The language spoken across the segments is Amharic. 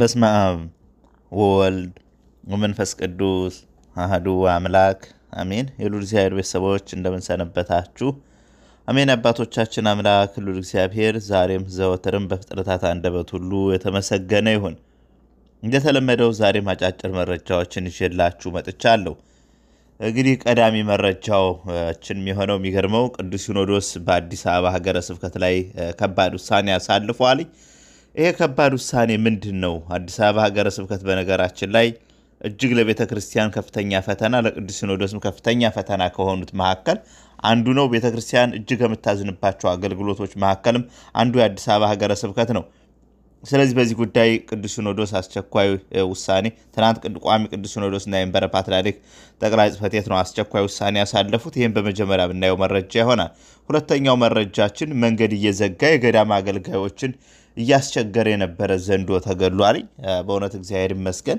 በስመ አብ ወወልድ ወመንፈስ ቅዱስ አህዱ አምላክ አሜን። የሉል እግዚአብሔር ቤተሰቦች እንደምንሰነበታችሁ አሜን። አባቶቻችን አምላክ ሉል እግዚአብሔር ዛሬም ዘወትርም በፍጥረታት አንደበት ሁሉ የተመሰገነ ይሁን። እንደተለመደው ዛሬም አጫጭር መረጃዎችን ይዤላችሁ መጥቻለሁ። እንግዲህ ቀዳሚ መረጃዎችን የሚሆነው የሚገርመው ቅዱስ ሲኖዶስ በአዲስ አበባ ሀገረ ስብከት ላይ ከባድ ውሳኔ አሳልፏልኝ ይሄ ከባድ ውሳኔ ምንድን ነው? አዲስ አበባ ሀገረ ስብከት በነገራችን ላይ እጅግ ለቤተ ክርስቲያን ከፍተኛ ፈተና፣ ለቅዱስ ሲኖዶስም ከፍተኛ ፈተና ከሆኑት መካከል አንዱ ነው። ቤተ ክርስቲያን እጅግ ከምታዝንባቸው አገልግሎቶች መካከልም አንዱ የአዲስ አበባ ሀገረ ስብከት ነው። ስለዚህ በዚህ ጉዳይ ቅዱስ ሲኖዶስ አስቸኳይ ውሳኔ ትናንት ቋሚ ቅዱስ ሲኖዶስ እና መንበረ ፓትርያርክ ጠቅላይ ጽሕፈት ቤት ነው አስቸኳይ ውሳኔ ያሳለፉት። ይህም በመጀመሪያ የምናየው መረጃ ይሆናል። ሁለተኛው መረጃችን መንገድ እየዘጋ የገዳም አገልጋዮችን እያስቸገረ የነበረ ዘንዶ ተገሏል። በእውነት እግዚአብሔር ይመስገን።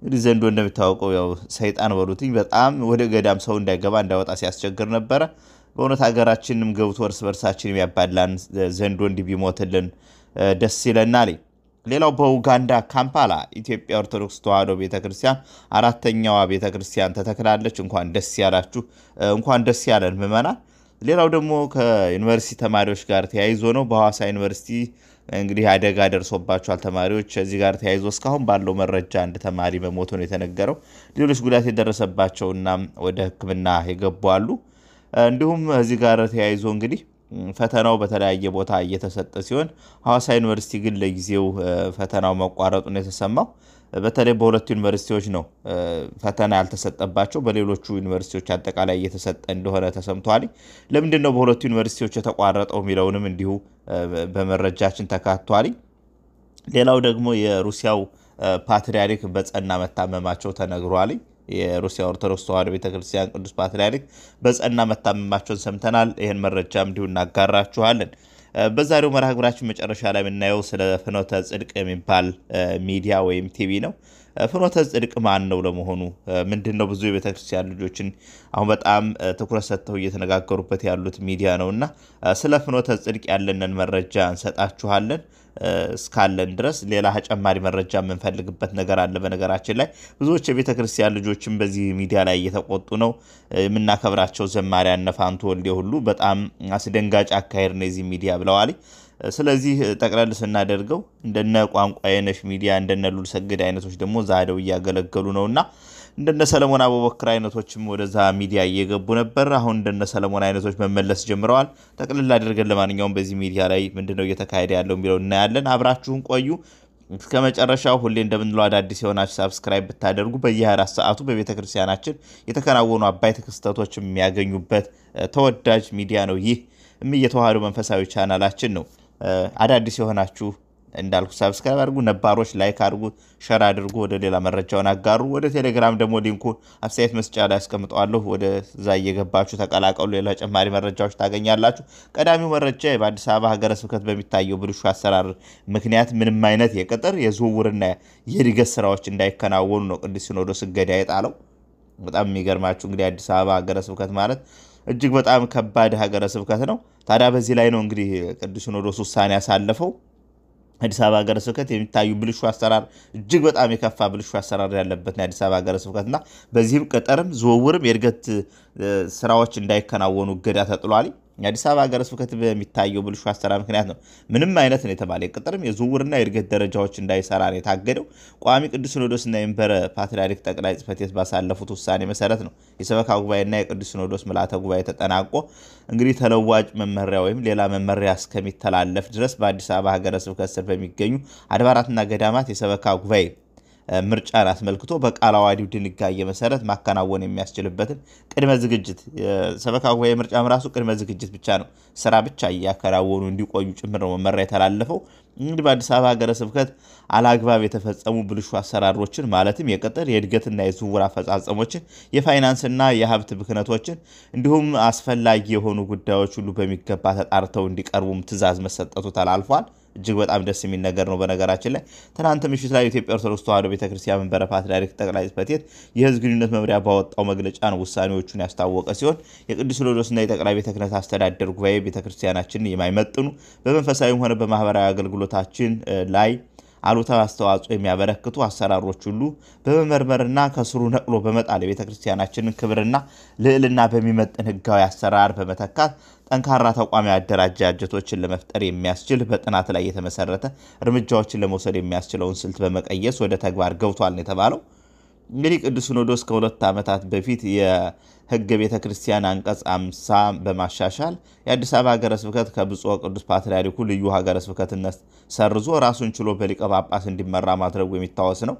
እንግዲህ ዘንዶ እንደሚታወቀው ያው ሰይጣን በሉትኝ በጣም ወደ ገዳም ሰው እንዳይገባ እንዳይወጣ ሲያስቸግር ነበረ። በእውነት ሀገራችንም ገብቶ እርስ በርሳችን የሚያባላን ዘንዶ እንዲህ ቢሞትልን ደስ ይለናል። ሌላው በኡጋንዳ ካምፓላ ኢትዮጵያ ኦርቶዶክስ ተዋሕዶ ቤተክርስቲያን አራተኛዋ ቤተክርስቲያን ተተክላለች። እንኳን ደስ ያላችሁ፣ እንኳን ደስ ያለን ምዕመናን። ሌላው ደግሞ ከዩኒቨርሲቲ ተማሪዎች ጋር ተያይዞ ነው። በሐዋሳ ዩኒቨርሲቲ እንግዲህ አደጋ ደርሶባቸዋል ተማሪዎች። እዚህ ጋር ተያይዞ እስካሁን ባለው መረጃ አንድ ተማሪ መሞቱ ነው የተነገረው። ሌሎች ጉዳት የደረሰባቸውና ወደ ሕክምና የገቡ አሉ። እንዲሁም እዚህ ጋር ተያይዞ እንግዲህ ፈተናው በተለያየ ቦታ እየተሰጠ ሲሆን ሐዋሳ ዩኒቨርሲቲ ግን ለጊዜው ፈተናው መቋረጡ ነው የተሰማው። በተለይ በሁለቱ ዩኒቨርሲቲዎች ነው ፈተና ያልተሰጠባቸው። በሌሎቹ ዩኒቨርሲቲዎች አጠቃላይ እየተሰጠ እንደሆነ ተሰምተዋል። ለምንድን ነው በሁለቱ ዩኒቨርሲቲዎች የተቋረጠው የሚለውንም እንዲሁ በመረጃችን ተካቷል። ሌላው ደግሞ የሩሲያው ፓትሪያርክ በጸና መታመማቸው ተነግሯል። የሩሲያ ኦርቶዶክስ ተዋሕዶ ቤተክርስቲያን ቅዱስ ፓትርያርክ በጸና መታመማቸውን ሰምተናል። ይህን መረጃ እንዲሁ እናጋራችኋለን። በዛሬው መርሃ ግብራችን መጨረሻ ላይ የምናየው ስለ ፍኖተ ጽድቅ የሚባል ሚዲያ ወይም ቲቪ ነው። ፍኖተ ጽድቅ ማን ነው ለመሆኑ? ምንድን ነው ብዙ የቤተ ክርስቲያን ልጆችን አሁን በጣም ትኩረት ሰጥተው እየተነጋገሩበት ያሉት ሚዲያ ነው እና ስለ ፍኖተ ጽድቅ ያለንን መረጃ እንሰጣችኋለን። እስካለን ድረስ ሌላ ተጨማሪ መረጃ የምንፈልግበት ነገር አለ። በነገራችን ላይ ብዙዎች የቤተ ክርስቲያን ልጆችን በዚህ ሚዲያ ላይ እየተቆጡ ነው። የምናከብራቸው ዘማሪያን ነፋንቱ ወልዴ ሁሉ በጣም አስደንጋጭ አካሄድ ነው የዚህ ሚዲያ ብለዋል። ስለዚህ ጠቅለል ስናደርገው እንደነ ቋንቋ የነሽ ሚዲያ እንደነ ሉልሰግድ አይነቶች ደግሞ ዛደው እያገለገሉ ነውና እንደነ ሰለሞን አበበክር አይነቶችም ወደዛ ሚዲያ እየገቡ ነበር። አሁን እንደነ ሰለሞን አይነቶች መመለስ ጀምረዋል። ጠቅልል አድርገን ለማንኛውም በዚህ ሚዲያ ላይ ምንድነው እየተካሄደ ያለው የሚለው እናያለን። አብራችሁን ቆዩ እስከ መጨረሻው ሁሌ እንደምንለው አዳዲስ የሆናችሁ ሳብስክራይብ ብታደርጉ በየ24 ሰዓቱ በቤተ ክርስቲያናችን የተከናወኑ አባይት ክስተቶች የሚያገኙበት ተወዳጅ ሚዲያ ነው። ይህ እምዬ መንፈሳዊ ቻናላችን ነው። አዳዲስ የሆናችሁ እንዳልኩ ሳብስክራይብ አድርጉ፣ ነባሮች ላይክ አድርጉ፣ ሸር አድርጉ፣ ወደ ሌላ መረጃውን አጋሩ። ወደ ቴሌግራም ደግሞ ሊንኩ አስተያየት መስጫ ላይ አስቀምጠዋለሁ። ወደዛ እየገባችሁ ተቀላቀሉ። ሌላ ጨማሪ መረጃዎች ታገኛላችሁ። ቀዳሚው መረጃ በአዲስ አበባ ሀገረ ስብከት በሚታየው ብልሹ አሰራር ምክንያት ምንም አይነት የቅጥር የዝውውርና የእድገት ስራዎች እንዳይከናወኑ ነው ቅዱስ ሲኖዶስ እገዳ የጣለው። በጣም የሚገርማችሁ እንግዲህ አዲስ አበባ ሀገረ ስብከት ማለት እጅግ በጣም ከባድ ሀገረ ስብከት ነው። ታዲያ በዚህ ላይ ነው እንግዲህ ቅዱስ ሲኖዶስ ውሳኔ ያሳለፈው። አዲስ አበባ ሀገረ ስብከት የሚታዩ ብልሹ አሰራር እጅግ በጣም የከፋ ብልሹ አሰራር ያለበትና የአዲስ አበባ ሀገረ ስብከትና በዚህም ቅጥርም ዝውውርም የእድገት ስራዎች እንዳይከናወኑ እገዳ ተጥሏል። የአዲስ አበባ ሀገረ ስብከት በሚታየው ብልሹ አሰራር ምክንያት ነው። ምንም አይነት ነው የተባለ የቅጥርም የዝውውርና የእድገት ደረጃዎች እንዳይሰራ ነው የታገደው። ቋሚ ቅዱስ ሲኖዶስና የመንበረ ፓትርያርክ ጠቅላይ ጽሕፈት ቤት ባሳለፉት ውሳኔ መሰረት ነው የሰበካ ጉባኤና የቅዱስ ሲኖዶስ ምልዓተ ጉባኤ ተጠናቆ እንግዲህ ተለዋጭ መመሪያ ወይም ሌላ መመሪያ እስከሚተላለፍ ድረስ በአዲስ አበባ ሀገረ ስብከት ስር በሚገኙ አድባራትና ገዳማት የሰበካ ጉባኤ ምርጫን አስመልክቶ በቃለ ዓዋዲው ድንጋጌ መሰረት ማከናወን የሚያስችልበትን ቅድመ ዝግጅት ሰበካ ጉባኤ ምርጫም ራሱ ቅድመ ዝግጅት ብቻ ነው፣ ስራ ብቻ እያከናወኑ እንዲቆዩ ጭምር ነው መመሪያ የተላለፈው። እንግዲህ በአዲስ አበባ ሀገረ ስብከት አላግባብ የተፈጸሙ ብልሹ አሰራሮችን ማለትም የቅጥር የእድገትና የዝውውር አፈጻጸሞችን፣ የፋይናንስና የሀብት ብክነቶችን እንዲሁም አስፈላጊ የሆኑ ጉዳዮች ሁሉ በሚገባ ተጣርተው እንዲቀርቡም ትዕዛዝ መሰጠቱ ተላልፏል። እጅግ በጣም ደስ የሚል ነገር ነው። በነገራችን ላይ ትናንት ምሽት ላይ የኢትዮጵያ ኦርቶዶክስ ተዋሕዶ ቤተክርስቲያን መንበረ ፓትርያርክ ጠቅላይ ጽሕፈት ቤት የሕዝብ ግንኙነት መምሪያ ባወጣው መግለጫ ነው ውሳኔዎቹን ያስታወቀ ሲሆን የቅዱስ ሲኖዶስና የጠቅላይ ቤተ ክህነት አስተዳደር ጉባኤ ቤተክርስቲያናችንን የማይመጥኑ በመንፈሳዊም ሆነ በማህበራዊ አገልግሎታችን ላይ አሉታዊ አስተዋጽኦ የሚያበረክቱ አሰራሮች ሁሉ በመመርመርና ከስሩ ነቅሎ በመጣል የቤተ ክርስቲያናችንን ክብርና ልዕልና በሚመጥን ህጋዊ አሰራር በመተካት ጠንካራ ተቋሚ አደረጃጀቶችን ለመፍጠር የሚያስችል በጥናት ላይ የተመሰረተ እርምጃዎችን ለመውሰድ የሚያስችለውን ስልት በመቀየስ ወደ ተግባር ገብቷል ነው የተባለው። እንግዲህ ቅዱስ ሲኖዶስ ከሁለት ዓመታት በፊት ህገ ቤተ ክርስቲያን አንቀጽ አምሳ በማሻሻል የአዲስ አበባ ሀገረ ስብከት ከብፁዕ ቅዱስ ፓትርያርኩ ልዩ ሀገረ ስብከትነት ሰርዞ ራሱን ችሎ በሊቀ ጳጳስ እንዲመራ ማድረጉ የሚታወስ ነው።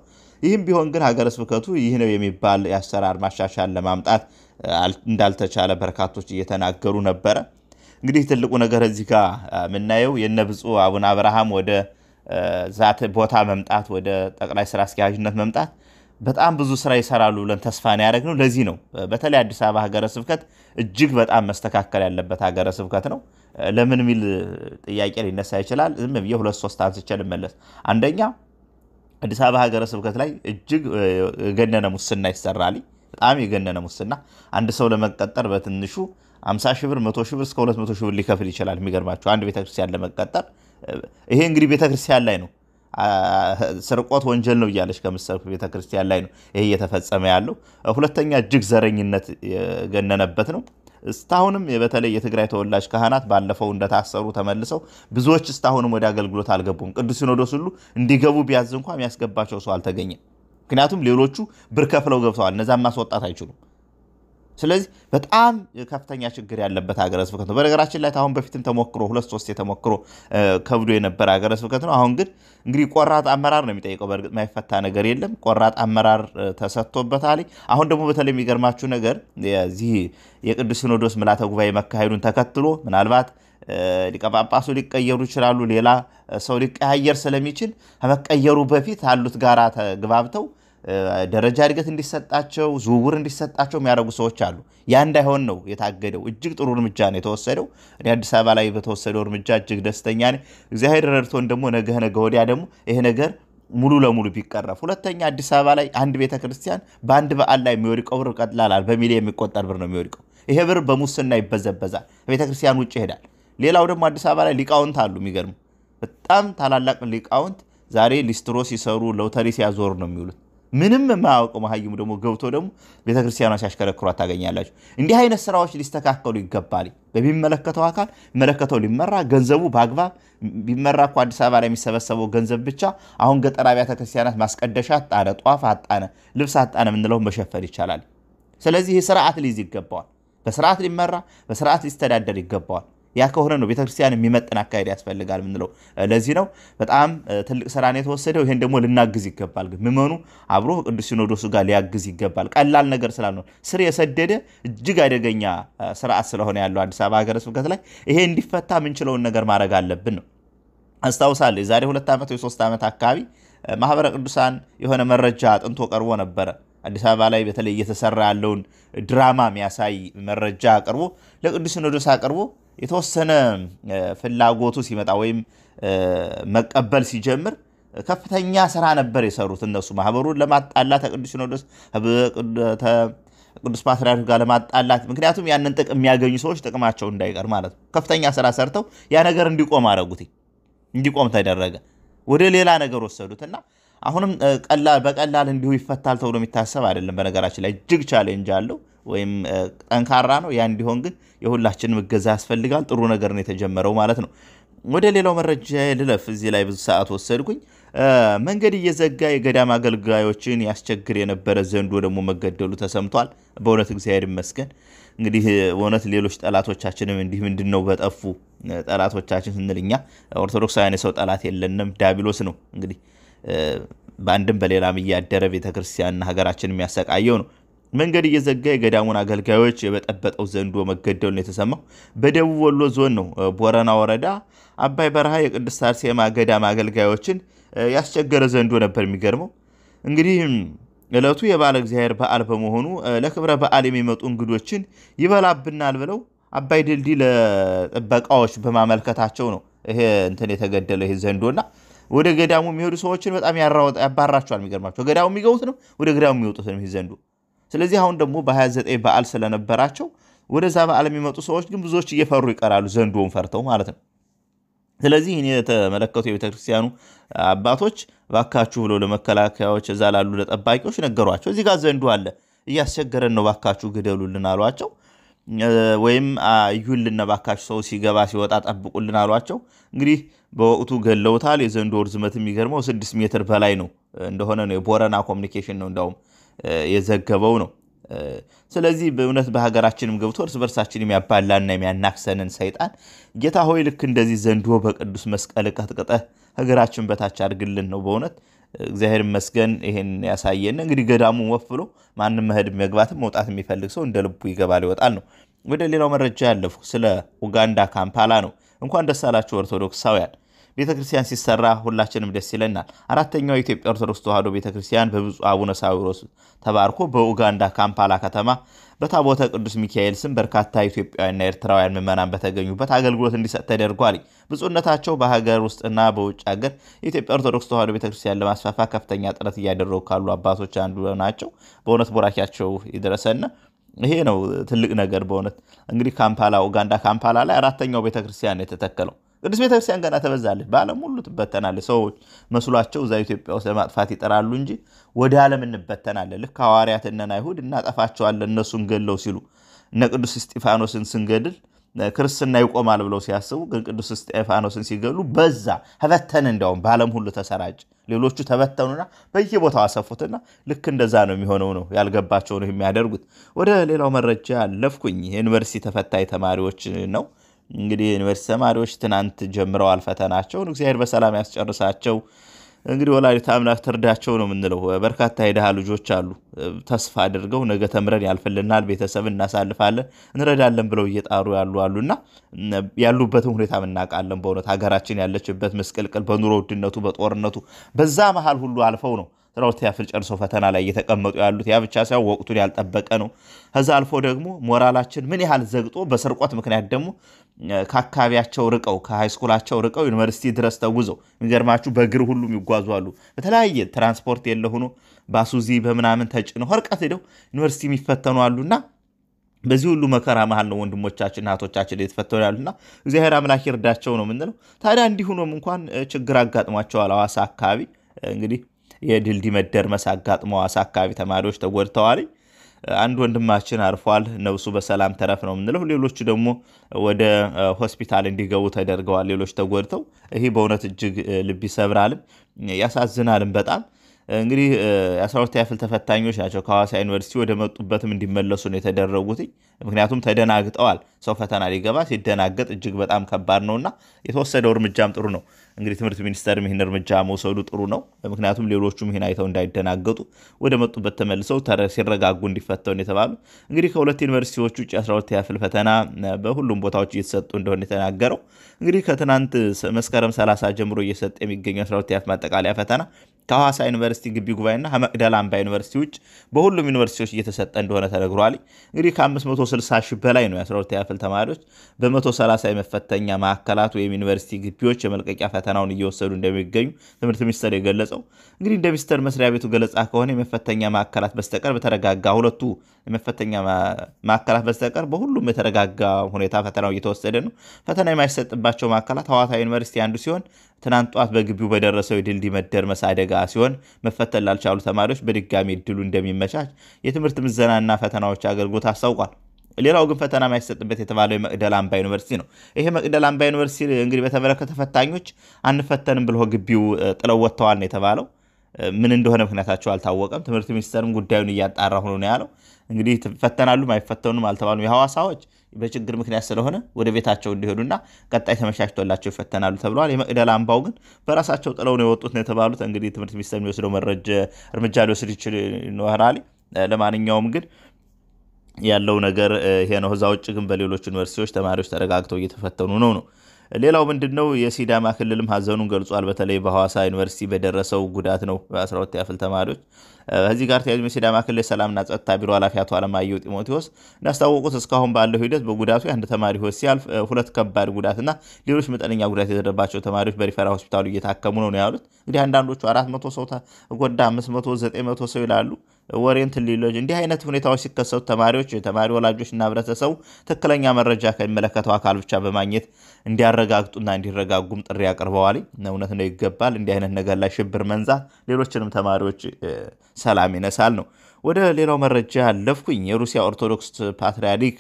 ይህም ቢሆን ግን ሀገረ ስብከቱ ይህ ነው የሚባል የአሰራር ማሻሻል ለማምጣት እንዳልተቻለ በርካቶች እየተናገሩ ነበረ። እንግዲህ ትልቁ ነገር እዚህ ጋር የምናየው የነ ብፁዕ አቡነ አብርሃም ወደ ዛት ቦታ መምጣት ወደ ጠቅላይ ስራ አስኪያጅነት መምጣት በጣም ብዙ ስራ ይሰራሉ ብለን ተስፋ ነው ያደረግነው። ለዚህ ነው በተለይ አዲስ አበባ ሀገረ ስብከት እጅግ በጣም መስተካከል ያለበት ሀገረ ስብከት ነው። ለምን የሚል ጥያቄ ሊነሳ ይችላል። ዝም ብዬ ሁለት ሶስት አንስቼ ልመለስ። አንደኛ አዲስ አበባ ሀገረ ስብከት ላይ እጅግ የገነነ ሙስና ይሰራል። በጣም የገነነ ሙስና። አንድ ሰው ለመቀጠር በትንሹ 50 ሺህ ብር፣ 100 ሺህ ብር እስከ 200 ሺህ ብር ሊከፍል ይችላል። የሚገርማቸው አንድ ቤተክርስቲያን ለመቀጠር ይሄ እንግዲህ ቤተክርስቲያን ላይ ነው ስርቆት ወንጀል ነው እያለች ከምትሰብክ ቤተክርስቲያን ላይ ነው ይሄ እየተፈጸመ ያለው። ሁለተኛ እጅግ ዘረኝነት የገነነበት ነው። እስታሁንም በተለይ የትግራይ ተወላጅ ካህናት ባለፈው እንደታሰሩ ተመልሰው ብዙዎች እስታሁንም ወደ አገልግሎት አልገቡም። ቅዱስ ሲኖዶስ ሁሉ እንዲገቡ ቢያዝ እንኳ የሚያስገባቸው ሰው አልተገኘም። ምክንያቱም ሌሎቹ ብር ከፍለው ገብተዋል። እነዛም ማስወጣት አይችሉም። ስለዚህ በጣም ከፍተኛ ችግር ያለበት ሀገረ ስብከት ነው። በነገራችን ላይ አሁን በፊትም ተሞክሮ ሁለት ሶስት የተሞክሮ ከብዶ የነበረ ሀገረ ስብከት ነው። አሁን ግን እንግዲህ ቆራጥ አመራር ነው የሚጠይቀው። በእርግጥ የማይፈታ ነገር የለም። ቆራጥ አመራር ተሰጥቶበታል። አሁን ደግሞ በተለይ የሚገርማችሁ ነገር የዚህ የቅዱስ ሲኖዶስ ምልዓተ ጉባኤ መካሄዱን ተከትሎ ምናልባት ሊቀ ጳጳሱ ሊቀየሩ ይችላሉ። ሌላ ሰው ሊቀያየር ስለሚችል ከመቀየሩ በፊት አሉት ጋራ ተግባብተው ደረጃ እድገት እንዲሰጣቸው ዝውውር እንዲሰጣቸው የሚያደርጉ ሰዎች አሉ። ያ እንዳይሆን ነው የታገደው። እጅግ ጥሩ እርምጃ ነው የተወሰደው። እኔ አዲስ አበባ ላይ በተወሰደው እርምጃ እጅግ ደስተኛ ነኝ። እግዚአብሔር ረድቶን ደግሞ ነገ ነገ ወዲያ ደግሞ ይሄ ነገር ሙሉ ለሙሉ ቢቀረፍ። ሁለተኛ አዲስ አበባ ላይ አንድ ቤተ ክርስቲያን በአንድ በዓል ላይ የሚወድቀው ብር ቀጥላላል። በሚሊዮን የሚቆጠር ብር ነው የሚወድቀው። ይሄ ብር በሙስና ይበዘበዛል፣ ቤተ ክርስቲያን ውጭ ይሄዳል። ሌላው ደግሞ አዲስ አበባ ላይ ሊቃውንት አሉ። የሚገርሙ በጣም ታላላቅ ሊቃውንት ዛሬ ሊስትሮ ሲሰሩ ሎተሪ ሲያዞሩ ነው የሚውሉት። ምንም የማያውቀው መሀይሙ ደግሞ ገብቶ ደግሞ ቤተክርስቲያኗ ሲያሽከረክሯ ታገኛላችሁ። እንዲህ አይነት ስራዎች ሊስተካከሉ ይገባል። በሚመለከተው አካል መለከተው ሊመራ ገንዘቡ በአግባብ ቢመራ እኮ አዲስ አበባ ላይ የሚሰበሰበው ገንዘብ ብቻ አሁን ገጠር አብያተ ክርስቲያናት ማስቀደሻ አጣነ፣ ጧፍ አጣነ፣ ልብስ አጣነ የምንለውን መሸፈን ይቻላል። ስለዚህ ይህ ስርዓት ሊይዝ ይገባዋል። በስርዓት ሊመራ በስርዓት ሊስተዳደር ይገባዋል። ያ ከሆነ ነው ቤተክርስቲያን የሚመጥን አካሄድ ያስፈልጋል ምንለው። ለዚህ ነው በጣም ትልቅ ስራ ነው የተወሰደው። ይሄን ደግሞ ልናግዝ ይገባል። ግን ምመኑ አብሮ ቅዱስ ሲኖዶሱ ጋር ሊያግዝ ይገባል። ቀላል ነገር ስላልሆነ ስር የሰደደ እጅግ አደገኛ ስርዓት ስለሆነ ያለው አዲስ አበባ ሀገረ ስብከት ላይ ይሄ እንዲፈታ ምንችለውን ነገር ማድረግ አለብን ነው። አስታውሳለሁ የዛሬ ሁለት ዓመት ወይ ሶስት ዓመት አካባቢ ማህበረ ቅዱሳን የሆነ መረጃ አጥንቶ ቀርቦ ነበረ። አዲስ አበባ ላይ በተለይ እየተሰራ ያለውን ድራማ የሚያሳይ መረጃ አቅርቦ ለቅዱስ ሲኖዶስ አቅርቦ የተወሰነ ፍላጎቱ ሲመጣ ወይም መቀበል ሲጀምር ከፍተኛ ስራ ነበር የሰሩት እነሱ ማህበሩን ለማጣላት ቅዱስ ሲኖዶስ ቅዱስ ፓትርያርክ ጋር ለማጣላት ምክንያቱም ያንን ጥቅም የሚያገኙ ሰዎች ጥቅማቸው እንዳይቀር ማለት ነው። ከፍተኛ ስራ ሰርተው ያ ነገር እንዲቆም አረጉት። እንዲቆም ተደረገ። ወደ ሌላ ነገር ወሰዱት እና አሁንም በቀላል እንዲሁ ይፈታል ተብሎ የሚታሰብ አይደለም። በነገራችን ላይ እጅግ ቻሌንጅ አለው። ወይም ጠንካራ ነው። ያ እንዲሆን ግን የሁላችንም እገዛ ያስፈልጋል። ጥሩ ነገር ነው የተጀመረው ማለት ነው። ወደ ሌላው መረጃ ልለፍ። እዚህ ላይ ብዙ ሰዓት ወሰድኩኝ። መንገድ እየዘጋ የገዳም አገልጋዮችን ያስቸግር የነበረ ዘንዶ ደግሞ መገደሉ ተሰምቷል። በእውነት እግዚአብሔር ይመስገን። እንግዲህ በእውነት ሌሎች ጠላቶቻችንም እንዲህ ምንድን ነው በጠፉ ጠላቶቻችን ስንል እኛ ኦርቶዶክሳውያን የሰው ጠላት የለንም፣ ዳቢሎስ ነው እንግዲህ በአንድም በሌላም እያደረ ቤተክርስቲያንና ሀገራችን የሚያሰቃየው ነው። መንገድ እየዘጋ የገዳሙን አገልጋዮች የበጠበጠው ዘንዶ መገደሉ ነው የተሰማው። በደቡብ ወሎ ዞን ነው ቦረና ወረዳ አባይ በረሃ የቅድስት አርሴማ ገዳም አገልጋዮችን ያስቸገረ ዘንዶ ነበር። የሚገርመው እንግዲህ እለቱ የባለ እግዚአብሔር በዓል በመሆኑ ለክብረ በዓል የሚመጡ እንግዶችን ይበላብናል ብለው አባይ ድልድይ ለጥበቃዎች በማመልከታቸው ነው ይሄ እንትን የተገደለ ይሄ ዘንዶና ወደ ገዳሙ የሚሄዱ ሰዎችን በጣም ያባራቸዋል። የሚገርማቸው ገዳሙ የሚገቡት ነው፣ ወደ ገዳሙ የሚወጡት ነው ይሄ ዘንዶ ስለዚህ አሁን ደግሞ በ29 በዓል ስለነበራቸው ወደዛ በዓል የሚመጡ ሰዎች ግን ብዙዎች እየፈሩ ይቀራሉ፣ ዘንዶውን ፈርተው ማለት ነው። ስለዚህ ይህን የተመለከቱ የቤተክርስቲያኑ አባቶች ባካችሁ ብለው ለመከላከያዎች እዛ ላሉ ለጠባቂዎች ነገሯቸው። እዚህ ጋር ዘንዱ አለ እያስቸገረን ነው፣ ባካችሁ ግደሉልን አሏቸው። ወይም እዩልን ባካችሁ፣ ሰው ሲገባ ሲወጣ ጠብቁልን አሏቸው። እንግዲህ በወቅቱ ገለውታል። የዘንዶ ርዝመት የሚገርመው ስድስት ሜትር በላይ ነው እንደሆነ ነው። የቦረና ኮሚኒኬሽን ነው እንዳውም የዘገበው ነው። ስለዚህ በእውነት በሀገራችንም ገብቶ እርስ በርሳችን የሚያባላና የሚያናክሰንን ሰይጣን ጌታ ሆይ ልክ እንደዚህ ዘንዶ በቅዱስ መስቀል ቀጥቅጠ ሀገራችን በታች አድርግልን ነው። በእውነት እግዚአብሔር ይመስገን ይሄን ያሳየን። እንግዲህ ገዳሙን ወፍሎ ማንም መሄድ መግባትም መውጣት የሚፈልግ ሰው እንደ ልቡ ይገባል ይወጣል ነው። ወደ ሌላው መረጃ ያለፉ ስለ ኡጋንዳ ካምፓላ ነው። እንኳን ደስ አላችሁ ኦርቶዶክሳውያን። ቤተ ክርስቲያን ሲሰራ ሁላችንም ደስ ይለናል። አራተኛው የኢትዮጵያ ኦርቶዶክስ ተዋህዶ ቤተ ክርስቲያን በብፁዕ አቡነ ሳዊሮስ ተባርኮ በኡጋንዳ ካምፓላ ከተማ በታቦተ ቅዱስ ሚካኤል ስም በርካታ ኢትዮጵያውያንና ኤርትራውያን ምዕመናን በተገኙበት አገልግሎት እንዲሰጥ ተደርጓል። ብፁዕነታቸው በሀገር ውስጥና በውጭ ሀገር የኢትዮጵያ ኦርቶዶክስ ተዋህዶ ቤተ ክርስቲያን ለማስፋፋ ከፍተኛ ጥረት እያደረጉ ካሉ አባቶች አንዱ ናቸው። በእውነት ቦራኪያቸው ይድረሰና ይሄ ነው ትልቅ ነገር በእውነት እንግዲህ ካምፓላ ኡጋንዳ ካምፓላ ላይ አራተኛው ቤተክርስቲያን ነው የተተከለው። ቅዱስ ቤተክርስቲያን ገና ተበዛለች፣ በዓለም ሁሉ ትበተናለች። ሰዎች መስሏቸው እዛ ኢትዮጵያ ውስጥ ለማጥፋት ይጠራሉ እንጂ ወደ ዓለም እንበተናለን። ልክ ሐዋርያት እነን አይሁድ እናጠፋቸዋለን እነሱን ገለው ሲሉ እነ ቅዱስ እስጢፋኖስን ስንገድል ክርስትና ይቆማል ብለው ሲያስቡ ግን ቅዱስ እስጢፋኖስን ሲገሉ በዛ ተበተን፣ እንዲያውም በዓለም ሁሉ ተሰራጭ። ሌሎቹ ተበተኑና በየቦታው አሰፉትና ልክ እንደዛ ነው የሚሆነው። ነው ያልገባቸው ነው የሚያደርጉት። ወደ ሌላው መረጃ አለፍኩኝ። የዩኒቨርሲቲ ተፈታይ ተማሪዎች ነው እንግዲህ ዩኒቨርሲቲ ተማሪዎች ትናንት ጀምረዋል ፈተናቸውን። እግዚአብሔር በሰላም ያስጨርሳቸው። እንግዲህ ወላዲተ አምላክ ትርዳቸው ነው የምንለው። በርካታ የድሃ ልጆች አሉ፣ ተስፋ አድርገው ነገ ተምረን ያልፍልናል፣ ቤተሰብ እናሳልፋለን፣ እንረዳለን ብለው እየጣሩ ያሉ አሉና ያሉበትን ሁኔታ እናውቃለን። በእውነት ሀገራችን ያለችበት ምስቅልቅል፣ በኑሮ ውድነቱ፣ በጦርነቱ በዛ መሀል ሁሉ አልፈው ነው አስራ ሁለተኛ ክፍል ጨርሰው ፈተና ላይ እየተቀመጡ ያሉት ያ ብቻ ሳይሆን ወቅቱን ያልጠበቀ ነው። ከዛ አልፎ ደግሞ ሞራላችን ምን ያህል ዘግጦ በስርቆት ምክንያት ደግሞ ከአካባቢያቸው ርቀው ከሃይስኩላቸው ርቀው ዩኒቨርሲቲ ድረስ ተጉዘው የሚገርማችሁ በእግር ሁሉም ይጓዙ በተለያየ ትራንስፖርት የለ ሆኖ ባሱዚ በምናምን ተጭነው ርቀት ሄደው ዩኒቨርሲቲ የሚፈተኑ አሉና በዚህ ሁሉ መከራ መሃል ነው ወንድሞቻችን እህቶቻችን የተፈተኑ ያሉና እግዚአብሔር አምላክ ይርዳቸው ነው የምንለው። ታዲያ እንዲሁ እንዲሁኖም እንኳን ችግር አጋጥሟቸዋል። አዋሳ አካባቢ እንግዲህ የድልድይ መደርመስ አጋጥሞ አዋሳ አካባቢ ተማሪዎች ተጎድተዋል። አንድ ወንድማችን አርፏል። ነብሱ በሰላም ተረፍ ነው የምንለው። ሌሎቹ ደግሞ ወደ ሆስፒታል እንዲገቡ ተደርገዋል። ሌሎች ተጎድተው ይህ በእውነት እጅግ ልብ ይሰብራልም ያሳዝናልም በጣም እንግዲህ የአስራ ሁለተኛ ተፈታኞች ናቸው ከሐዋሳ ዩኒቨርሲቲ ወደ መጡበትም እንዲመለሱ ነው የተደረጉት። ምክንያቱም ተደናግጠዋል። ሰው ፈተና ሊገባ ሲደናገጥ እጅግ በጣም ከባድ ነውና የተወሰደው እርምጃም ጥሩ ነው። እንግዲህ ትምህርት ሚኒስቴርም ይህን እርምጃ መውሰዱ ጥሩ ነው። ምክንያቱም ሌሎቹም ይህን አይተው እንዳይደናገጡ ወደ መጡበት ተመልሰው ሲረጋጉ እንዲፈተውን የተባሉ እንግዲህ ከሁለት ዩኒቨርሲቲዎች ውጭ 12 ያፍል ፈተና በሁሉም ቦታዎች እየተሰጡ እንደሆነ የተናገረው እንግዲህ ከትናንት መስከረም 30 ጀምሮ እየሰጠ የሚገኘው ያፍ ማጠቃለያ ፈተና ከሐዋሳ ዩኒቨርሲቲ ግቢ ጉባኤና ከመቅደላ አምባ ዩኒቨርሲቲ ውጭ በሁሉም ዩኒቨርሲቲዎች እየተሰጠ እንደሆነ ተነግሯል። እንግዲህ ከ560 ሺህ በላይ ነው የ12ኛ ክፍል ተማሪዎች በ130 የመፈተኛ ማዕከላት ወይም ዩኒቨርሲቲ ግቢዎች የመልቀቂያ ፈተናውን እየወሰዱ እንደሚገኙ ትምህርት ሚኒስቴር የገለጸው እንግዲህ እንደ ሚኒስቴር መስሪያ ቤቱ ገለጻ ከሆነ የመፈተኛ ማዕከላት በስተቀር በተረጋጋ ሁለቱ የመፈተኛ ማዕከላት በስተቀር በሁሉም የተረጋጋ ሁኔታ ፈተናው እየተወሰደ ነው። ፈተና የማይሰጥባቸው ማዕከላት ሐዋሳ ዩኒቨርሲቲ አንዱ ሲሆን ትናንት ጠዋት በግቢው በደረሰው የድልድይ መደርመስ አደጋ ሲሆን መፈተን ላልቻሉ ተማሪዎች በድጋሚ እድሉ እንደሚመቻች የትምህርት ምዘናና ፈተናዎች አገልግሎት አስታውቋል። ሌላው ግን ፈተና የማይሰጥበት የተባለው የመቅደል አምባ ዩኒቨርሲቲ ነው። ይሄ መቅደል አምባ ዩኒቨርሲቲ እንግዲህ በተመለከተ ፈታኞች አንፈተንም ብለ ግቢው ጥለው ወጥተዋል ነው የተባለው። ምን እንደሆነ ምክንያታቸው አልታወቀም። ትምህርት ሚኒስቴርም ጉዳዩን እያጣራ ሆኖ ነው ያለው። እንግዲህ ይፈተናሉም አይፈተኑም አልተባሉም። የሐዋሳዎች በችግር ምክንያት ስለሆነ ወደ ቤታቸው እንዲሄዱና ቀጣይ ተመቻችቶላቸው ይፈተናሉ ተብለዋል። የመቅደላ አምባው ግን በራሳቸው ጥለው ነው የወጡት ነው የተባሉት። እንግዲህ ትምህርት ሚኒስተር የሚወስደው መረጃ እርምጃ ሊወስድ ይችል ይኖራል። ለማንኛውም ግን ያለው ነገር ይሄ ነው። እዛ ውጭ ግን በሌሎች ዩኒቨርሲቲዎች ተማሪዎች ተረጋግተው እየተፈተኑ ነው ነው ሌላው ምንድን ነው የሲዳማ ክልልም ሀዘኑን ገልጿል። በተለይ በሐዋሳ ዩኒቨርሲቲ በደረሰው ጉዳት ነው በ12 ያፍል ተማሪዎች። ከዚህ ጋር ተያይዞ የሲዳማ ክልል ሰላምና ጸጥታ ቢሮ ኃላፊ አቶ አለማየሁ ጢሞቴዎስ እንዳስታወቁት እስካሁን ባለው ሂደት በጉዳቱ የአንድ ተማሪ ሕይወት ሲያልፍ ሁለት ከባድ ጉዳትና ሌሎች መጠነኛ ጉዳት የደረባቸው ተማሪዎች በሪፈራ ሆስፒታሉ እየታከሙ ነው ነው ያሉት። እንግዲህ አንዳንዶቹ አራት መቶ ሰው ጎዳ፣ አምስት መቶ ዘጠኝ መቶ ሰው ይላሉ። ወሬንት ሊሎጅ እንዲህ አይነት ሁኔታዎች ሲከሰቱ ተማሪዎች፣ የተማሪ ወላጆች እና ህብረተሰቡ ትክክለኛ መረጃ ከሚመለከተው አካል ብቻ በማግኘት እንዲያረጋግጡና እንዲረጋጉም ጥሪ አቅርበዋል። እውነት ነው፣ ይገባል። እንዲህ አይነት ነገር ላይ ሽብር መንዛት ሌሎችንም ተማሪዎች ሰላም ይነሳል ነው። ወደ ሌላው መረጃ ያለፍኩኝ የሩሲያ ኦርቶዶክስ ፓትርያርክ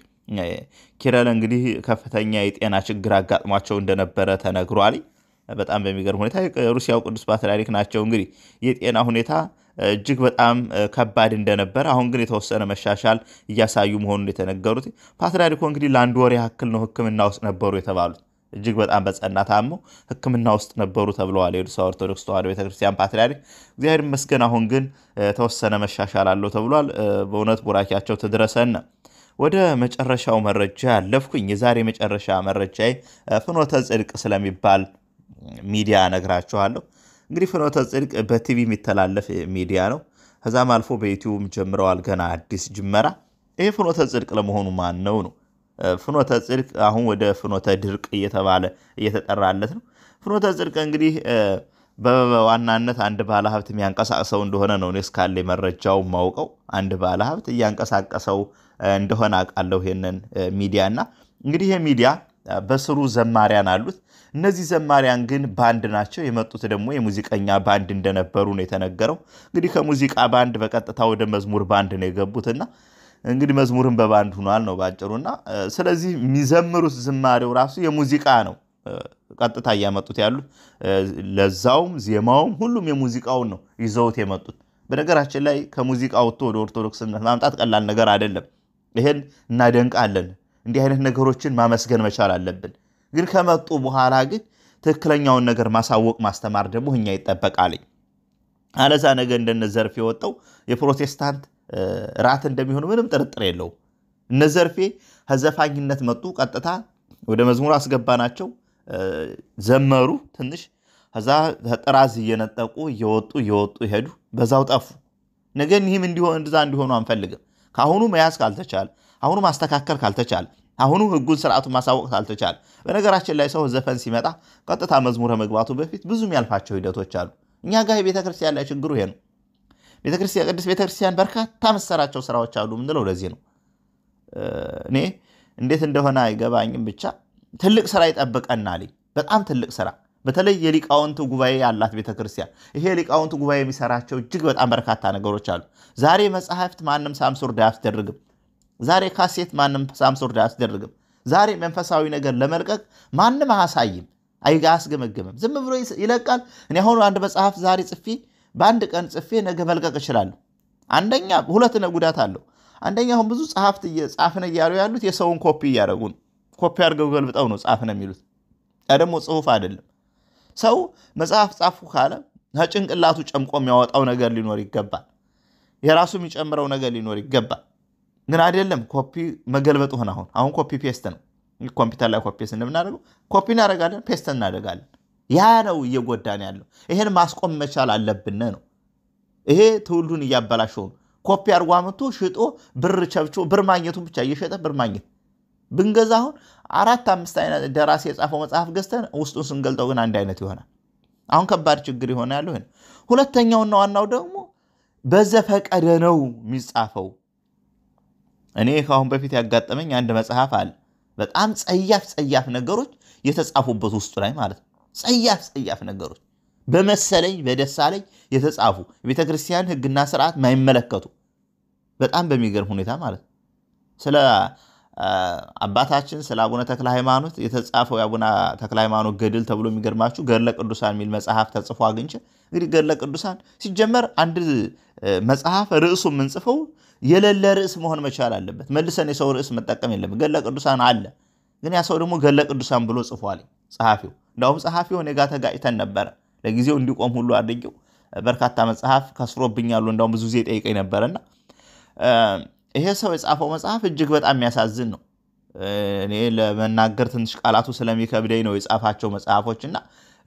ኪረል እንግዲህ ከፍተኛ የጤና ችግር አጋጥሟቸው እንደነበረ ተነግሯል። በጣም በሚገርም ሁኔታ የሩሲያው ቅዱስ ፓትርያርክ ናቸው። እንግዲህ የጤና ሁኔታ እጅግ በጣም ከባድ እንደነበር፣ አሁን ግን የተወሰነ መሻሻል እያሳዩ መሆኑን የተነገሩት ፓትርያርኩ እንግዲህ ለአንድ ወር ያክል ነው ሕክምና ውስጥ ነበሩ የተባሉት። እጅግ በጣም በጸና ታሞ ሕክምና ውስጥ ነበሩ ተብለዋል። የቅዱሳን ኦርቶዶክስ ተዋሕዶ ቤተክርስቲያን ፓትርያርክ እግዚአብሔር ይመስገን፣ አሁን ግን ተወሰነ መሻሻል አለው ተብሏል። በእውነት ቡራኪያቸው ትድረሰን። ወደ መጨረሻው መረጃ ያለፍኩኝ። የዛሬ መጨረሻ መረጃ ፍኖተ ጽድቅ ስለሚባል ሚዲያ ነግራችኋለሁ። እንግዲህ ፍኖተ ጽድቅ በቲቪ የሚተላለፍ ሚዲያ ነው። ከዛም አልፎ በዩቲዩብ ጀምረዋል። ገና አዲስ ጅመራ። ይህ ፍኖተ ጽድቅ ለመሆኑ ማን ነው ነው? ፍኖተ ጽድቅ አሁን ወደ ፍኖተ ድርቅ እየተባለ እየተጠራለት ነው። ፍኖተ ጽድቅ እንግዲህ በዋናነት አንድ ባለ ሀብት የሚያንቀሳቅሰው እንደሆነ ነው እስካለ መረጃው ማውቀው አንድ ባለ ሀብት እያንቀሳቀሰው እንደሆነ አውቃለሁ ይሄንን ሚዲያ እና እንግዲህ ይሄ ሚዲያ በስሩ ዘማሪያን አሉት። እነዚህ ዘማሪያን ግን ባንድ ናቸው። የመጡት ደግሞ የሙዚቀኛ ባንድ እንደነበሩ ነው የተነገረው። እንግዲህ ከሙዚቃ ባንድ በቀጥታ ወደ መዝሙር ባንድ ነው የገቡትና እንግዲህ መዝሙርን በባንድ ሁኗል ነው ባጭሩና፣ ስለዚህ የሚዘምሩት ዝማሬው ራሱ የሙዚቃ ነው። ቀጥታ እያመጡት ያሉት ለዛውም፣ ዜማውም ሁሉም የሙዚቃውን ነው ይዘውት የመጡት። በነገራችን ላይ ከሙዚቃ ወጥቶ ወደ ኦርቶዶክስነት ማምጣት ቀላል ነገር አይደለም። ይሄን እናደንቃለን። እንዲህ አይነት ነገሮችን ማመስገን መቻል አለብን። ግን ከመጡ በኋላ ግን ትክክለኛውን ነገር ማሳወቅ ማስተማር ደግሞ እኛ ይጠበቃልኝ። አለዛ ነገ እንደነ ዘርፌ የወጣው የፕሮቴስታንት ራት እንደሚሆኑ ምንም ጥርጥር የለው እነ ዘርፌ ከዘፋኝነት መጡ፣ ቀጥታ ወደ መዝሙር አስገባናቸው፣ ዘመሩ ትንሽ ከዛ ጥራዝ እየነጠቁ እየወጡ እየወጡ ይሄዱ፣ በዛው ጠፉ። ነገ ይህም እንዲሆን እንዲሆኑ አንፈልግም። ከአሁኑ መያዝ ካልተቻለ አሁኑ ማስተካከል ካልተቻለ አሁኑ ህጉን ስርዓቱን ማሳወቅ ካልተቻለ፣ በነገራችን ላይ ሰው ዘፈን ሲመጣ ቀጥታ መዝሙረ መግባቱ በፊት ብዙ የሚያልፋቸው ሂደቶች አሉ። እኛ ጋር የቤተክርስቲያን ላይ ችግሩ ይሄ ነው። ቅዱስ ቤተክርስቲያን በርካታ መሰራቸው ስራዎች አሉ ምንለው ለዚህ ነው። እኔ እንዴት እንደሆነ አይገባኝም፣ ብቻ ትልቅ ስራ ይጠብቀናል። በጣም ትልቅ ስራ በተለይ የሊቃውንት ጉባኤ ያላት ቤተክርስቲያን ይሄ የሊቃውንት ጉባኤ የሚሰራቸው እጅግ በጣም በርካታ ነገሮች አሉ። ዛሬ መጽሐፍት ማንም ሳምሱር ዳይ ዛሬ ካሴት ማንም ሳምሶርድ አያስደርግም። ዛሬ መንፈሳዊ ነገር ለመልቀቅ ማንም አያሳይም፣ አያስገመግምም። ዝም ብሎ ይለቃል። እኔ አሁኑ አንድ መጽሐፍ ዛሬ ጽፌ በአንድ ቀን ጽፌ ነገ መልቀቅ እችላለሁ። አንደኛ ሁለት ጉዳት አለው። አንደኛ አሁን ብዙ ጸሐፍት ጻፍን እያሉ ያሉት የሰውን ኮፒ እያደረጉ ነው። ኮፒ አድርገው ገልብጠው ነው ጻፍን የሚሉት። ያ ደግሞ ጽሁፍ አይደለም። ሰው መጽሐፍ ጻፉ ካለ ከጭንቅላቱ ጨምቆ የሚያወጣው ነገር ሊኖር ይገባል። የራሱ የሚጨምረው ነገር ሊኖር ይገባል። ግን አይደለም ኮፒ መገልበጥ ሆን አሁን አሁን ኮፒ ፔስት ነው። ኮምፒውተር ላይ ኮፒ እንደምናደርገው ኮፒ እናደርጋለን፣ ፔስት እናደርጋለን። ያ ነው እየጎዳን ያለው። ይሄን ማስቆም መቻል አለብን ነው። ይሄ ትውልዱን እያበላሸው ነው። ኮፒ አድርጎ አምጥቶ ሽጦ ብር ቸብቾ ብር ማግኘቱን ብቻ እየሸጠ ብር ማግኘት ብንገዛ አሁን አራት አምስት አይነት ደራሲ የጻፈው መጽሐፍ ገዝተን ውስጡን ስንገልጠው ግን አንድ አይነት ይሆናል። አሁን ከባድ ችግር የሆነ ያለው ይሄ ነው። ሁለተኛውና ዋናው ደግሞ በዘፈቀደ ነው የሚጻፈው እኔ ከአሁን በፊት ያጋጠመኝ አንድ መጽሐፍ አለ። በጣም ጸያፍ ጸያፍ ነገሮች የተጻፉበት ውስጡ ላይ ማለት ነው። ጸያፍ ጸያፍ ነገሮች በመሰለኝ በደሳለኝ የተጻፉ ቤተ ክርስቲያን ሕግና ስርዓት ማይመለከቱ በጣም በሚገርም ሁኔታ ማለት ነው። ስለ አባታችን ስለ አቡነ ተክለ ሃይማኖት የተጻፈው የአቡነ ተክለ ሃይማኖት ገድል ተብሎ የሚገርማችሁ ገድለ ቅዱሳን የሚል መጽሐፍ ተጽፎ አግኝቼ እንግዲህ ገድለ ቅዱሳን ሲጀመር አንድ መጽሐፍ ርዕሱ የምንጽፈው የሌለ ርዕስ መሆን መቻል አለበት። መልሰን የሰው ርዕስ መጠቀም የለም። ገለ ቅዱሳን አለ፣ ግን ያ ሰው ደግሞ ገለ ቅዱሳን ብሎ ጽፏል ጸሐፊው። እንዳውም ጸሐፊው እኔ ጋር ተጋጭተን ነበረ። ለጊዜው እንዲቆም ሁሉ አድርጌው በርካታ መጽሐፍ ከስሮብኛሉ። እንዳውም ብዙ ጊዜ ጠይቀኝ ነበረና ይሄ ሰው የጻፈው መጽሐፍ እጅግ በጣም የሚያሳዝን ነው። እኔ ለመናገር ትንሽ ቃላቱ ስለሚከብደኝ ነው የጻፋቸው መጽሐፎች እና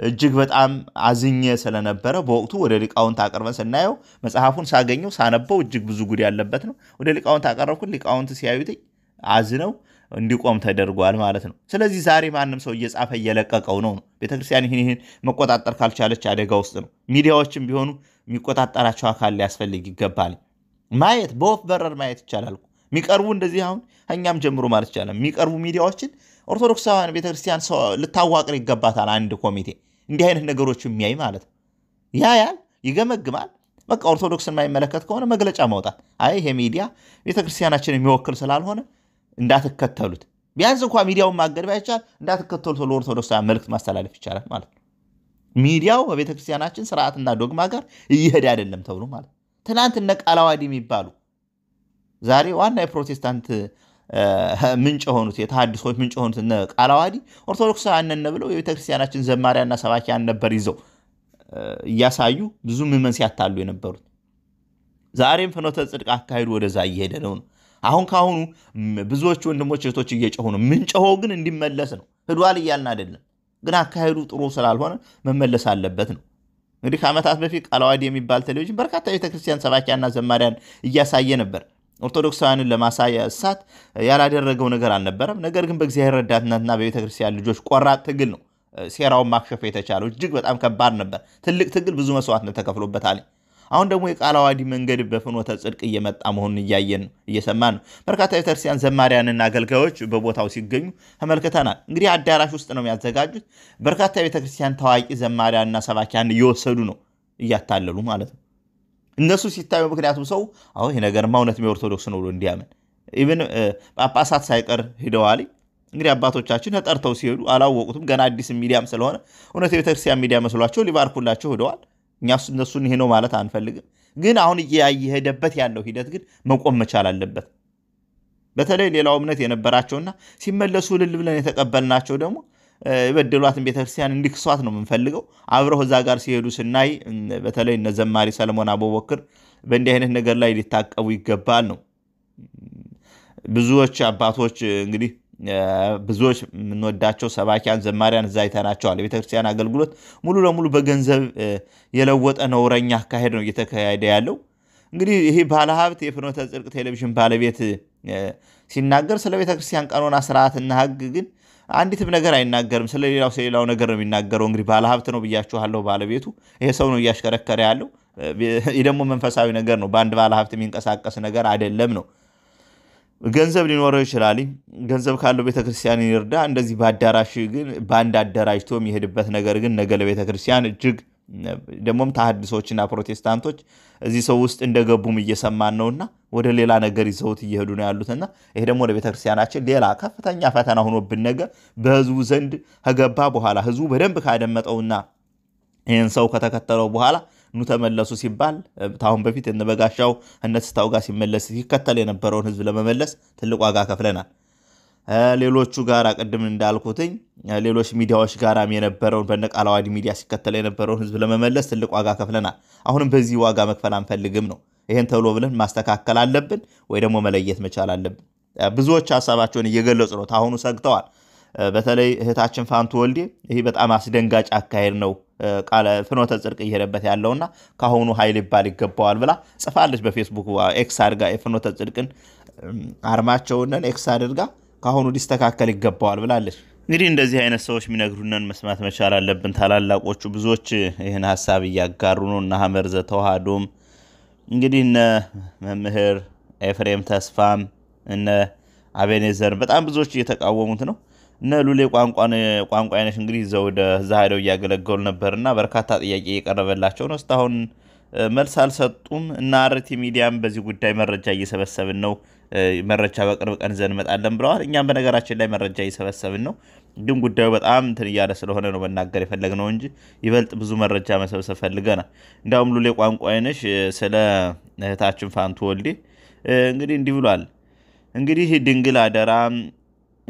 እጅግ በጣም አዝኜ ስለነበረ በወቅቱ ወደ ሊቃውንት አቅርበን ስናየው መጽሐፉን ሳገኘው ሳነበው እጅግ ብዙ ጉድ ያለበት ነው። ወደ ሊቃውንት አቀረብኩት። ሊቃውንት ሲያዩት አዝነው እንዲቆም ተደርጓል ማለት ነው። ስለዚህ ዛሬ ማንም ሰው እየጻፈ እየለቀቀው ነው ነው ቤተክርስቲያን ይህን ይህን መቆጣጠር ካልቻለች አደጋ ውስጥ ነው። ሚዲያዎችም ቢሆኑ የሚቆጣጠራቸው አካል ሊያስፈልግ ይገባል። ማየት በወፍ በረር ማየት ይቻላል። የሚቀርቡ እንደዚህ አሁን እኛም ጀምሮ ማለት ይቻላል የሚቀርቡ ሚዲያዎችን ኦርቶዶክሳውያን ቤተክርስቲያን ልታዋቅር ይገባታል አንድ ኮሚቴ እንዲህ አይነት ነገሮች የሚያይ ማለት ነው። ያያል፣ ይገመግማል። በቃ ኦርቶዶክስን የማይመለከት ከሆነ መግለጫ ማውጣት፣ አይ ይሄ ሚዲያ ቤተክርስቲያናችን የሚወክል ስላልሆነ እንዳትከተሉት፣ ቢያንስ እንኳ ሚዲያውን ማገድ ባይቻል እንዳትከተሉት ኦርቶዶክስ መልእክት ማስተላለፍ ይቻላል ማለት ነው። ሚዲያው በቤተክርስቲያናችን ስርዓትና ዶግማ ጋር እየሄደ አይደለም ተብሎ ማለት ነው። ትናንት እነ ቃላዋዲ የሚባሉ ዛሬ ዋና የፕሮቴስታንት ምንጭ የሆኑት የተሃድሶች ምንጭ የሆኑት እነ ቃለ ዓዋዲ ኦርቶዶክሳውያን ብለው የቤተክርስቲያናችን ዘማሪያና ሰባኪያን ነበር ይዘው እያሳዩ ብዙ ምዕመን ሲያታሉ የነበሩት። ዛሬም ፍኖተ ጽድቅ አካሄዱ ወደዛ እየሄደ ነው ነው። አሁን ካሁኑ ብዙዎቹ ወንድሞች እህቶች እየጮሁ ነው። ምንጮኸው ግን እንዲመለስ ነው። ህዷል እያልን አይደለም፣ ግን አካሄዱ ጥሩ ስላልሆነ መመለስ አለበት ነው። እንግዲህ ከዓመታት በፊት ቃለ ዓዋዲ የሚባል ቴሌቪዥን በርካታ ቤተክርስቲያን ሰባኪያና ዘማሪያን እያሳየ ነበር። ኦርቶዶክሳውያንን ለማሳሳት ያላደረገው ነገር አልነበረም። ነገር ግን በእግዚአብሔር ረዳትነትና በቤተ ክርስቲያን ልጆች ቆራጥ ትግል ነው ሴራውን ማክሸፍ የተቻለው። እጅግ በጣም ከባድ ነበር። ትልቅ ትግል፣ ብዙ መስዋዕትነት ተከፍሎበታል። አሁን ደግሞ የቃለ አዋዲ መንገድ በፍኖተ ጽድቅ እየመጣ መሆኑን እያየን ነው፣ እየሰማን ነው። በርካታ ቤተክርስቲያን ዘማሪያንና አገልጋዮች በቦታው ሲገኙ ተመልክተናል። እንግዲህ አዳራሽ ውስጥ ነው የሚያዘጋጁት። በርካታ ቤተክርስቲያን ታዋቂ ዘማሪያንና ሰባኪያን እየወሰዱ ነው፣ እያታለሉ ማለት ነው። እነሱ ሲታዩ ምክንያቱም ሰው አሁን ይሄ ነገርማ እውነትም የኦርቶዶክስ ነው ብሎ እንዲያምን ኢቨን ጳጳሳት ሳይቀር ሂደዋል። እንግዲህ አባቶቻችን ተጠርተው ሲሄዱ አላወቁትም። ገና አዲስ ሚዲያም ስለሆነ እውነት የቤተክርስቲያን ሚዲያ መስሏቸው ሊባርኩላቸው ሂደዋል። እኛ እነሱን ይሄ ነው ማለት አንፈልግም። ግን አሁን እየሄደበት ያለው ሂደት ግን መቆም መቻል አለበት። በተለይ ሌላው እምነት የነበራቸውና ሲመለሱ ልል ብለን የተቀበልናቸው ደግሞ የበደሏትን ቤተክርስቲያን እንዲክሷት ነው የምንፈልገው። አብረው እዛ ጋር ሲሄዱ ስናይ በተለይ እነ ዘማሪ ሰለሞን አቦበክር በእንዲህ አይነት ነገር ላይ ሊታቀቡ ይገባል ነው ብዙዎች አባቶች እንግዲህ ብዙዎች የምንወዳቸው ሰባኪያን ዘማሪያን እዛ አይተናቸዋል። የቤተክርስቲያን አገልግሎት ሙሉ ለሙሉ በገንዘብ የለወጠ ነውረኛ አካሄድ ነው እየተካሄደ ያለው። እንግዲህ ይህ ባለሀብት የፍኖተ ጽድቅ ቴሌቪዥን ባለቤት ሲናገር ስለ ቤተክርስቲያን ቀኖና ስርዓትና ሕግ ግን አንዲትም ነገር አይናገርም። ስለ ሌላው ነገር ነው የሚናገረው። እንግዲህ ባለሀብት ነው ብያችኋለሁ። ባለቤቱ ይሄ ሰው ነው እያሽከረከረ ያለው። ይህ ደግሞ መንፈሳዊ ነገር ነው። በአንድ ባለሀብት የሚንቀሳቀስ ነገር አይደለም ነው። ገንዘብ ሊኖረው ይችላል። ገንዘብ ካለው ቤተክርስቲያን ይርዳ። እንደዚህ በአዳራሽ ግን በአንድ አደራጅቶ የሚሄድበት ነገር ግን ነገ ለቤተክርስቲያን እጅግ ደግሞም ተሐድሶችና ፕሮቴስታንቶች እዚህ ሰው ውስጥ እንደገቡም እየሰማን ነውና ወደ ሌላ ነገር ይዘውት እየሄዱ ነው ያሉትና ይሄ ደግሞ ወደ ቤተክርስቲያናችን ሌላ ከፍተኛ ፈተና ሆኖብን ነገር በህዝቡ ዘንድ ከገባ በኋላ ህዝቡ በደንብ ካደመጠውና ይህን ሰው ከተከተለው በኋላ ኑ ተመለሱ ሲባል ታሁን በፊት እነበጋሻው እነስታው ጋር ሲመለስ ሲከተል የነበረውን ህዝብ ለመመለስ ትልቅ ዋጋ ከፍለናል። ሌሎቹ ጋር ቅድም እንዳልኩትኝ ሌሎች ሚዲያዎች ጋራም የነበረውን በነቃላዋዲ ሚዲያ ሲከተል የነበረውን ህዝብ ለመመለስ ትልቅ ዋጋ ከፍለናል። አሁንም በዚህ ዋጋ መክፈል አንፈልግም ነው። ይህን ተብሎ ብለን ማስተካከል አለብን ወይ ደግሞ መለየት መቻል አለብን። ብዙዎች ሀሳባቸውን እየገለጹ ነው። አሁኑ ሰግተዋል። በተለይ እህታችን ፋንቱ ወልዴ ይህ በጣም አስደንጋጭ አካሄድ ነው ቃለ ፍኖተ ጽድቅ እየሄደበት ያለውና ከአሁኑ ኃይል ይባል ይገባዋል ብላ ጽፋለች። በፌስቡክ ኤክስ አድርጋ የፍኖተ ጽድቅን አርማቸውን ኤክስ አድርጋ ከአሁኑ ሊስተካከል ይገባዋል ብላለች። እንግዲህ እንደዚህ አይነት ሰዎች የሚነግሩንን መስማት መቻል አለብን። ታላላቆቹ ብዙዎች ይህን ሀሳብ እያጋሩ ነው። እነ ሀመር ተዋህዶም እንግዲህ እነ መምህር ኤፍሬም ተስፋም እነ አቤኔዘር በጣም ብዙዎች እየተቃወሙት ነው። እነ ሉሌ ቋንቋ አይነሽ እንግዲህ ዘው እዛ ሄደው እያገለገሉ ነበርና በርካታ ጥያቄ እየቀረበላቸው ነው። እስካሁን መልስ አልሰጡም። እነ አርቲ ሚዲያም በዚህ ጉዳይ መረጃ እየሰበሰብን ነው መረጃ በቅርብ ቀን ዘን እንመጣለን ብለዋል። እኛም በነገራችን ላይ መረጃ እየሰበሰብን ነው፣ ግን ጉዳዩ በጣም እንትን እያለ ስለሆነ ነው መናገር የፈለግነው እንጂ ይበልጥ ብዙ መረጃ መሰብሰብ ፈልገናል። እንዲያውም ሉሌ አይነሽ ስለ እህታችን ፋንቱ ወልዴ እንግዲህ እንዲህ ብሏል። እንግዲህ ድንግል አደራ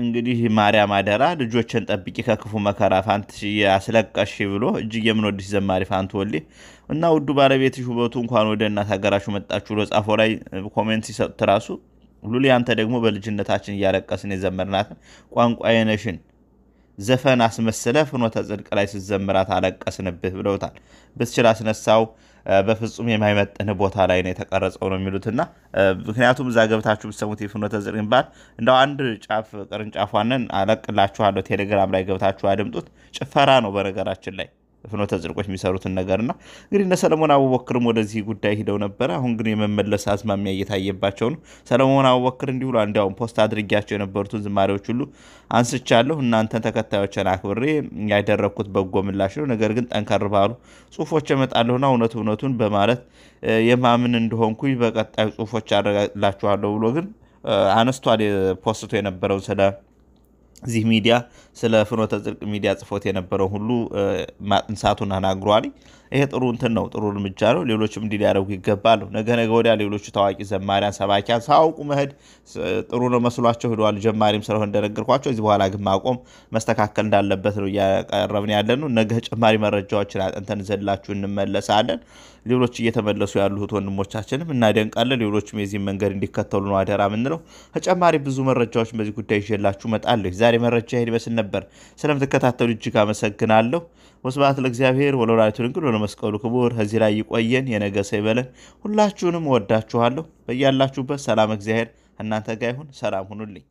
እንግዲህ ማርያም አደራ ልጆችን ጠብቂ ከክፉ መከራ ፋንትሽዬ አስለቀሽ ብሎ እጅግ የምንወድሽ ዘማሪ ፋንቱ ወልዴ እና ውዱ ባለቤትሽ ውበቱ እንኳን ወደ እናት ሀገራችሁ መጣችሁ ብሎ ጻፎ ላይ ኮሜንት ሲሰጡት ራሱ ሉሊ አንተ ደግሞ በልጅነታችን እያለቀስን የዘመርናትን የነሽን ዘፈን አስመስለ ፍኖተ ጽድቅ ላይ ስዘምራት አለቀስንብህ ብለውታል። ብትችል አስነሳው በፍጹም የማይመጥን ቦታ ላይ ነው የተቀረጸው ነው የሚሉትና ምክንያቱም እዛ ገብታችሁ ብትሰሙት የፍኖተ ጽድቅን ባል እንደው አንድ ጫፍ ቅርንጫፏንን አለቅላችኋለሁ። ቴሌግራም ላይ ገብታችሁ አድምጡት። ጭፈራ ነው በነገራችን ላይ ፍኖተ ጽድቆች የሚሰሩትን ነገርና እንግዲህ እነ ሰለሞን አቡበክርም ወደዚህ ጉዳይ ሂደው ነበረ። አሁን ግን የመመለስ አዝማሚያ እየታየባቸው ነው። ሰለሞን አቡበክር እንዲህ ብሏል። እንዲያውም ፖስት አድርጊያቸው የነበሩትን ዝማሪዎች ሁሉ አንስቻለሁ። እናንተን ተከታዮችን አክብሬ ያደረግኩት በጎ ምላሽ ነው። ነገር ግን ጠንከር ባሉ ጽሁፎች እመጣለሁና እውነት እውነቱን በማለት የማምን እንደሆንኩኝ በቀጣዩ ጽሁፎች አረጋላችኋለሁ ብሎ ግን አነስቷል። ፖስቶ የነበረውን ስለ እዚህ ሚዲያ ስለ ፍኖተ ጽድቅ ሚዲያ ጽፎት የነበረው ሁሉ ማጥንሳቱን አናግሯል። ይሄ ጥሩ እንትን ነው፣ ጥሩ እርምጃ ነው። ሌሎችም እንዲህ ሊያደርጉ ይገባሉ። ነገ ነገ ወዲያ ሌሎቹ ታዋቂ ዘማሪያን፣ ሰባኪያን ሳያውቁ መሄድ ጥሩ ነው መስሏቸው ሂደዋል። ጀማሪም ስለሆነ እንደነገርኳቸው እዚህ በኋላ ግን ማቆም መስተካከል እንዳለበት ነው እያቀረብን ያለ ነው። ነገ ተጨማሪ መረጃዎችን አጥንተን ዘላችሁ እንመለሳለን። ሌሎች እየተመለሱ ያሉት ወንድሞቻችንም እናደንቃለን። ሌሎችም የዚህም መንገድ እንዲከተሉ ነው አደራ ምንለው። ተጨማሪ ብዙ መረጃዎችን በዚህ ጉዳይ ይዤላችሁ እመጣለሁ። ዛሬ መረጃ ይሄድ ይመስል ነበር። ስለምትከታተሉ እጅግ አመሰግናለሁ። ወስብሐት ለእግዚአብሔር ወለወላዲቱ ድንግል ወለመስቀሉ ክቡር። እዚ ላይ ይቆየን፣ የነገ ሰው ይበለን። ሁላችሁንም ወዳችኋለሁ። በያላችሁበት ሰላም እግዚአብሔር እናንተ ጋር ይሁን። ሰላም ሁኑልኝ።